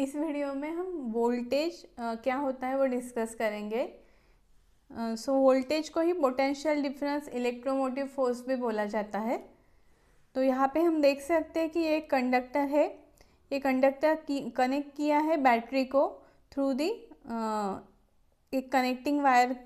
इस वीडियो में हम वोल्टेज क्या होता है वो डिस्कस करेंगे सो so, वोल्टेज को ही पोटेंशियल डिफरेंस इलेक्ट्रोमोटिव फोर्स भी बोला जाता है तो यहाँ पे हम देख सकते हैं कि ये कंडक्टर है ये कंडक्टर की कनेक्ट किया है बैटरी को थ्रू दी एक कनेक्टिंग वायर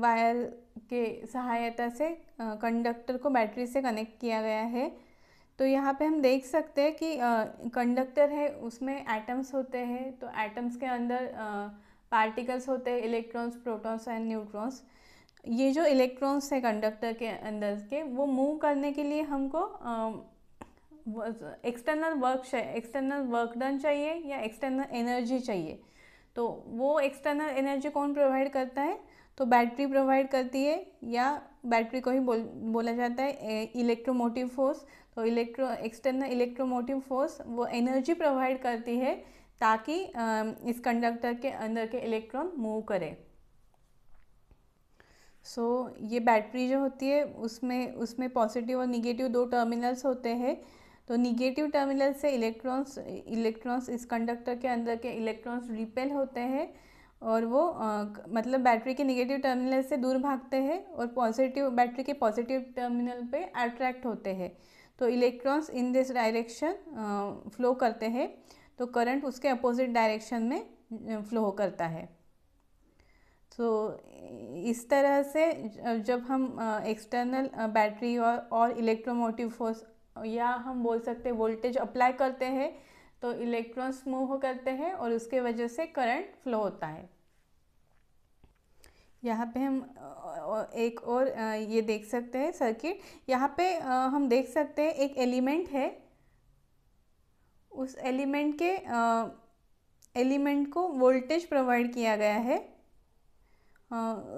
वायर के सहायता से कंडक्टर को बैटरी से कनेक्ट किया गया है तो यहाँ पे हम देख सकते हैं कि कंडक्टर है उसमें एटम्स होते हैं तो एटम्स के अंदर पार्टिकल्स होते हैं इलेक्ट्रॉन्स प्रोटॉन्स एंड न्यूट्रॉन्स ये जो इलेक्ट्रॉन्स है कंडक्टर के अंदर के वो मूव करने के लिए हमको external work external work done चाहिए या एक्सटर्नल एनर्जी चाहिए तो वो एक्सटर्नल एनर्जी कौन प्रोवाइड करता है तो बैटरी प्रोवाइड करती है या बैटरी को ही बोल बोला जाता है इलेक्ट्रोमोटिव फोर्स तो इलेक्ट्रो एक्सटर्नल इलेक्ट्रोमोटिव फोर्स वो एनर्जी प्रोवाइड करती है ताकि इस कंडक्टर के अंदर के इलेक्ट्रॉन मूव करें सो so, ये बैटरी जो होती है उसमें उसमें पॉजिटिव और निगेटिव दो टर्मिनल्स होते हैं तो निगेटिव टर्मिनल से इलेक्ट्रॉन्स इलेक्ट्रॉन्स इस कंडक्टर के अंदर के इलेक्ट्रॉन्स रिपेल होते हैं और वो आ, मतलब बैटरी के निगेटिव टर्मिनल से दूर भागते हैं और पॉजिटिव बैटरी के पॉजिटिव टर्मिनल पे अट्रैक्ट होते हैं तो electrons in this direction flow करते हैं तो करंट उसके अपोजिट डायरेक्शन में फ्लो uh, करता है तो इस तरह से uh, जब हम एक्सटर्नल uh, बैटरी और और इलेक्ट्रोमोटिव फोर्स या हम बोल सकते वोल्टेज अप्लाई करते हैं तो इलेक्ट्रॉन्स मूव करते हैं और उसके वजह से करंट फ्लो होता है यहाँ पे हम एक और ये देख सकते हैं सर्किट यहाँ पे हम देख सकते हैं एक एलिमेंट है उस एलिमेंट के एलिमेंट को वोल्टेज प्रोवाइड किया गया है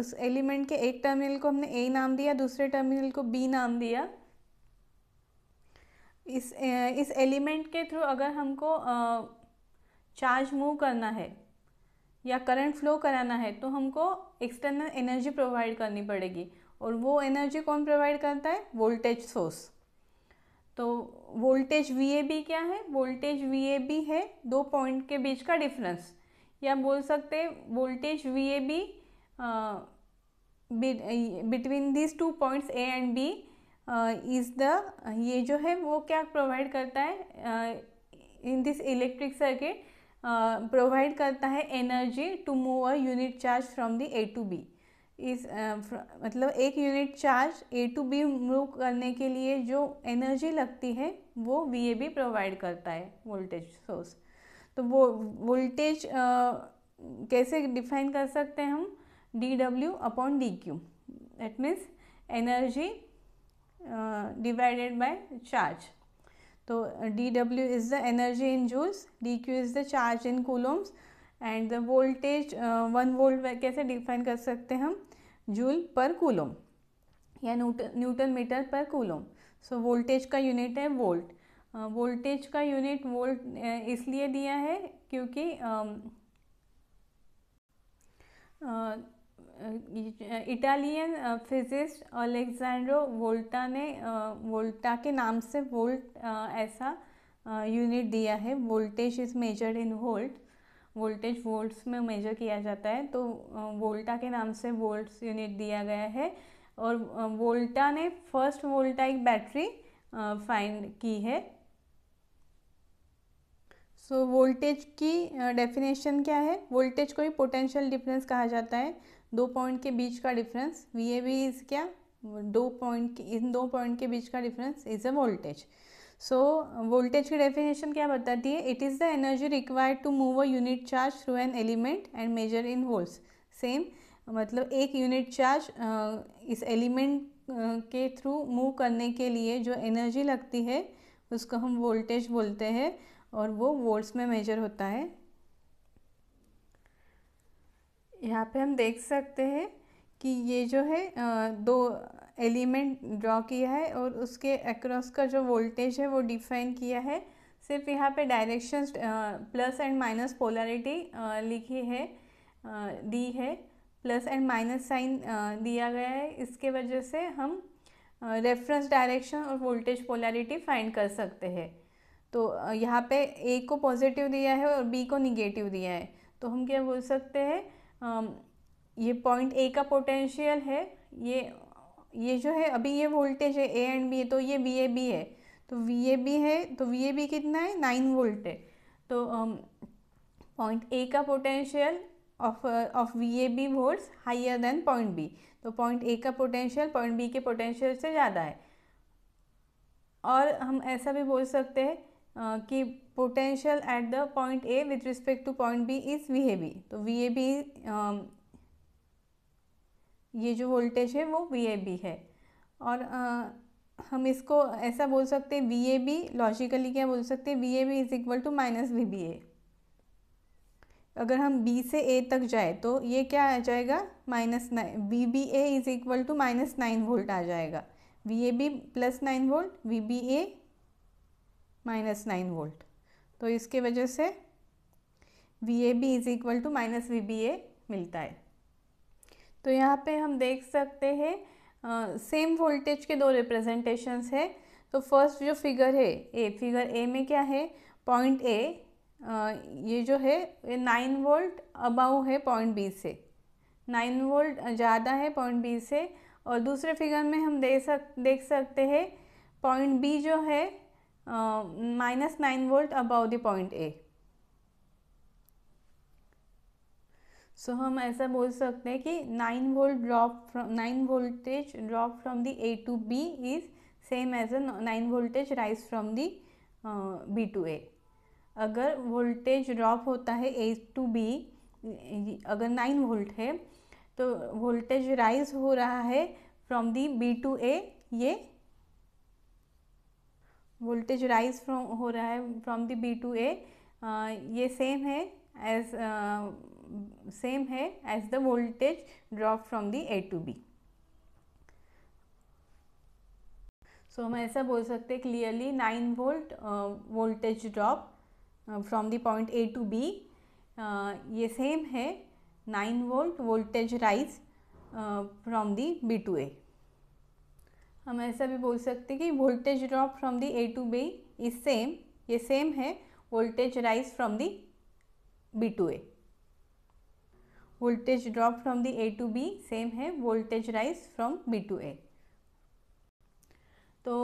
उस एलिमेंट के एक टर्मिनल को हमने ए नाम दिया दूसरे टर्मिनल को बी नाम दिया इस इस एलिमेंट के थ्रू अगर हमको चार्ज मूव करना है या करंट फ्लो कराना है तो हमको एक्सटर्नल एनर्जी प्रोवाइड करनी पड़ेगी और वो एनर्जी कौन प्रोवाइड करता है वोल्टेज सोर्स तो वोल्टेज वी क्या है वोल्टेज वी है दो पॉइंट के बीच का डिफरेंस या बोल सकते voltage V A B between this two points A and B is the ये जो है वो क्या प्रोवाइड करता है in this electric circuit provide करता है energy to move a unit charge from the A to B इस मतलब एक unit charge A to B move करने के लिए जो एनर्जी लगती है वो वी ए बी प्रोवाइड करता है वोल्टेज सोर्स तो वो वोल्टेज कैसे डिफाइन कर सकते हैं हम D W upon D Q that means energy divided by charge तो D W is the energy in joules D Q is the charge in coulombs and the voltage one volt कैसे define कर सकते हैं हम joule पर कूलोम या newton metre पर coulomb so voltage का यूनिट है वोल्ट वोल्टेज uh, का यूनिट वोल्ट uh, इसलिए दिया है क्योंकि um, uh, Italian physicist Alessandro Volta ने वोल्टा के नाम से वोल्ट ऐसा यूनिट दिया है voltage is measure in volt voltage volts में मेजर किया जाता है तो वोल्टा के नाम से वोल्ट्स यूनिट दिया गया है और वोल्टा ने फर्स्ट वोल्टा एक बैटरी फाइंड की है सो so, वोल्टेज की डेफिनेशन क्या है वोल्टेज को ही पोटेंशियल डिफरेंस कहा जाता है दो पॉइंट के बीच का difference V A B is क्या दो पॉइंट इन दो पॉइंट के बीच का difference is a voltage so voltage की डेफिनेशन क्या बताती है it is the energy required to move a unit charge through an element and measure in volts same मतलब एक यूनिट चार्ज इस एलिमेंट के थ्रू मूव करने के लिए जो एनर्जी लगती है उसको हम वोल्टेज बोलते हैं और वो वोल्ट्स में मेजर होता है यहाँ पे हम देख सकते हैं कि ये जो है दो एलिमेंट ड्रॉ किया है और उसके अक्रॉस का जो वोल्टेज है वो डिफाइन किया है सिर्फ यहाँ पे direction plus and minus polarity लिखी है दी है प्लस एंड माइनस साइन दिया गया है इसके वजह से हम रेफरेंस डायरेक्शन और वोल्टेज पोलैरिटी फाइंड कर सकते हैं तो यहाँ पे ए को पॉजिटिव दिया है और बी को निगेटिव दिया है तो हम क्या बोल सकते हैं ये पॉइंट ए का पोटेंशियल है ये ये जो है अभी ये वोल्टेज है ए एंड बी तो ये वी ए बी है तो वी ए बी है तो वी ए बी कितना है नाइन वोल्ट है तो पॉइंट ए का potential of of V A B volts higher than point B तो पॉइंट ए का पोटेंशियल पॉइंट बी के पोटेंशियल से ज़्यादा है और हम ऐसा भी बोल सकते हैं कि potential at the point A with respect to point B is V A B तो वी ए बी ये जो वोल्टेज है वो वी ए बी है और uh, हम इसको ऐसा बोल सकते हैं वी ए बी लॉजिकली क्या बोल सकते हैं V A B is equal to minus V B A अगर हम B से A तक जाए तो ये क्या आ जाएगा minus nine V B A is equal to minus nine volt आ जाएगा V A B plus nine volt V B A minus nine volt तो इसके वजह से V A B is equal to minus V B A मिलता है तो यहाँ पे हम देख सकते हैं सेम वोल्टेज के दो रिप्रेजेंटेशंस तो है तो फर्स्ट जो फिगर है ए फिगर ए में क्या है पॉइंट ए ये जो है ये नाइन वोल्ट अबाउ है पॉइंट बी से नाइन वोल्ट ज़्यादा है पॉइंट बी से और दूसरे फिगर में हम दे सक देख सकते हैं पॉइंट बी जो है minus nine volt above the point A so हम ऐसा बोल सकते हैं कि nine volt drop from 9 voltage drop from the A to B is same as a 9 voltage rise from the B to A अगर voltage drop होता है A to B अगर नाइन वोल्ट है तो वोल्टेज राइज हो रहा है from the B to A ये वोल्टेज राइज फ्रॉम हो रहा है from the B to A ये सेम है एज सेम है as the voltage drop from the A to B so हम ऐसा बोल सकते हैं clearly nine volt voltage drop from the point A to B ये सेम है nine volt voltage rise from the B to A हम ऐसा भी बोल सकते कि voltage drop from the A to B is same ये सेम है voltage rise from the B to A voltage drop from the A to B same है voltage rise from B to A तो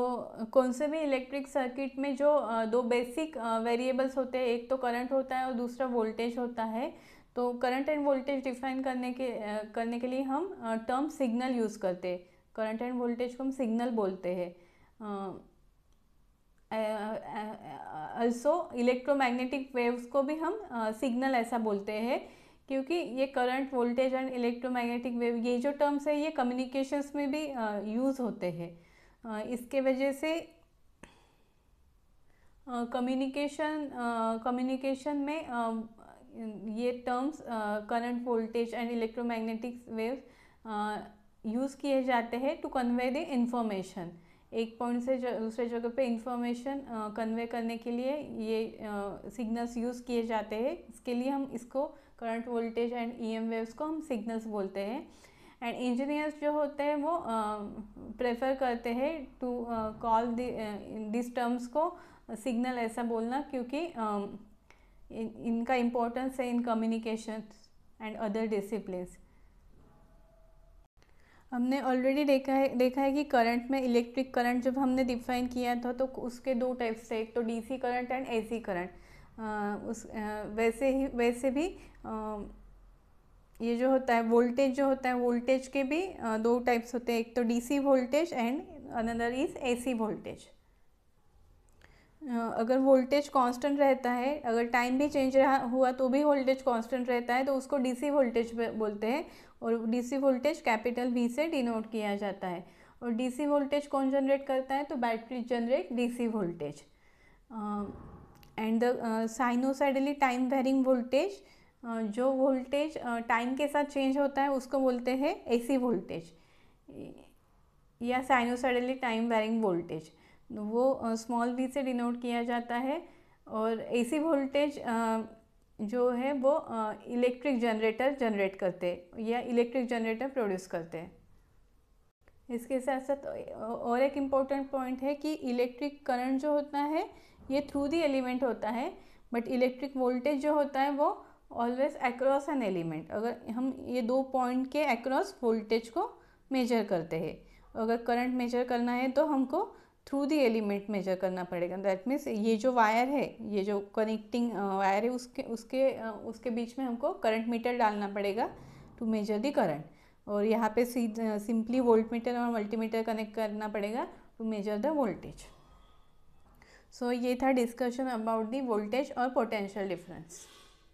कौन से भी electric circuit में जो दो बेसिक वेरिएबल्स होते हैं एक तो करंट होता है और दूसरा वोल्टेज होता है तो करंट एंड वोल्टेज डिफाइन करने के करने के लिए हम टर्म सिग्नल यूज़ करते हैं करंट एंड वोल्टेज को हम सिग्नल बोलते हैं अल्सो इलेक्ट्रोमैग्नेटिक वेव्स को भी हम सिग्नल uh, ऐसा बोलते हैं क्योंकि ये current voltage and electromagnetic wave ये जो टर्म्स है ये कम्युनिकेशंस में भी यूज़ uh, होते हैं uh, इसके वजह से कम्युनिकेशन कम्युनिकेशन में ये terms current voltage and electromagnetic waves use किए जाते हैं टू कन्वे द इन्फॉर्मेशन एक पॉइंट से दूसरे जगह पे इंफॉर्मेशन कन्वे करने के लिए ये सिग्नल्स यूज़ किए जाते हैं इसके लिए हम इसको current voltage and EM waves को हम सिग्नल्स बोलते हैं एंड इंजीनियर्स जो होते हैं वो प्रेफर uh, करते हैं टू कॉल दिस टर्म्स को सिग्नल ऐसा बोलना क्योंकि uh, इन, इनका इम्पोर्टेंस है in communication and other discipline हमने ऑलरेडी देखा है देखा है कि करंट में इलेक्ट्रिक करंट जब हमने डिफाइन किया था तो उसके दो टाइप्स थे एक तो DC current and AC current उस आ, वैसे ही वैसे भी आ, ये जो होता है वोल्टेज जो होता है वोल्टेज के भी आ, दो टाइप्स होते हैं एक तो DC voltage and another is AC voltage अगर वोल्टेज कांस्टेंट रहता है अगर टाइम भी चेंज रहा हुआ तो भी वोल्टेज कांस्टेंट रहता है तो उसको डीसी वोल्टेज बोलते हैं और डीसी वोल्टेज कैपिटल वी से डिनोट किया जाता है और डीसी वोल्टेज कौन जनरेट करता है तो battery generate DC voltage and the sinusoidally time varying voltage जो वोल्टेज टाइम के साथ चेंज होता है उसको बोलते हैं एसी वोल्टेज या साइनोसाइडली टाइम वेरिंग वोल्टेज वो स्मॉल वी से डिनोट किया जाता है और एसी वोल्टेज जो है वो इलेक्ट्रिक जनरेटर जनरेट करते या इलेक्ट्रिक जनरेटर प्रोड्यूस करते हैं इसके साथ साथ और एक इम्पॉर्टेंट पॉइंट है कि इलेक्ट्रिक करंट जो होता है ये थ्रू दी एलिमेंट होता है बट इलेक्ट्रिक वोल्टेज जो होता है वो ऑलवेज एक्रॉस एन एलिमेंट अगर हम ये दो पॉइंट के एक्रॉस वोल्टेज को मेजर करते हैं अगर करंट मेजर करना है तो हमको थ्रू दी एलिमेंट मेजर करना पड़ेगा दैट मीन्स ये जो वायर है ये जो कनेक्टिंग वायर है उसके उसके उसके बीच में हमको करंट मीटर डालना पड़ेगा टू मेजर दी करंट और यहाँ पे सिंपली वोल्ट मीटर और मल्टीमीटर कनेक्ट करना पड़ेगा to measure the voltage so ये था डिस्कशन अबाउट दी वोल्टेज और पोटेंशियल डिफरेंस